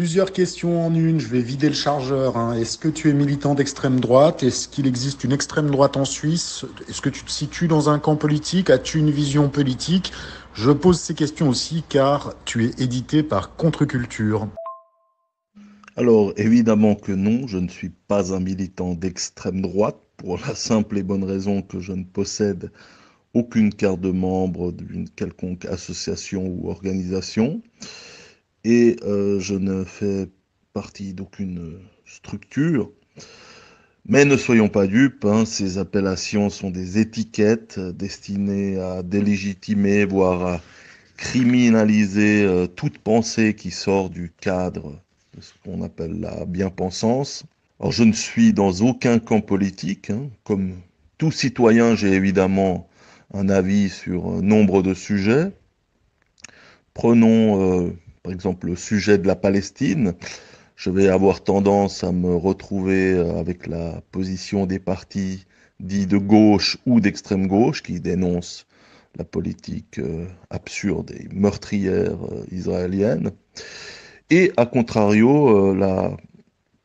Plusieurs questions en une, je vais vider le chargeur. Hein. Est-ce que tu es militant d'extrême droite Est-ce qu'il existe une extrême droite en Suisse Est-ce que tu te situes dans un camp politique As-tu une vision politique Je pose ces questions aussi car tu es édité par Contre-Culture. Alors évidemment que non, je ne suis pas un militant d'extrême droite pour la simple et bonne raison que je ne possède aucune carte de membre d'une quelconque association ou organisation et euh, je ne fais partie d'aucune structure. Mais ne soyons pas dupes, hein, ces appellations sont des étiquettes destinées à délégitimer, voire à criminaliser euh, toute pensée qui sort du cadre de ce qu'on appelle la bien-pensance. Alors je ne suis dans aucun camp politique, hein. comme tout citoyen j'ai évidemment un avis sur nombre de sujets. Prenons euh, par exemple le sujet de la Palestine, je vais avoir tendance à me retrouver euh, avec la position des partis dits de gauche ou d'extrême gauche qui dénoncent la politique euh, absurde et meurtrière euh, israélienne. Et à contrario, la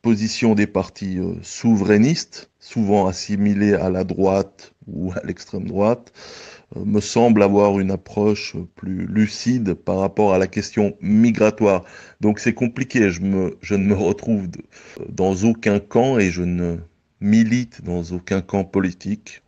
position des partis euh, souverainistes, souvent assimilés à la droite ou à l'extrême droite, euh, me semble avoir une approche plus lucide par rapport à la question migratoire. Donc c'est compliqué, je, me, je ne me retrouve euh, dans aucun camp et je ne milite dans aucun camp politique.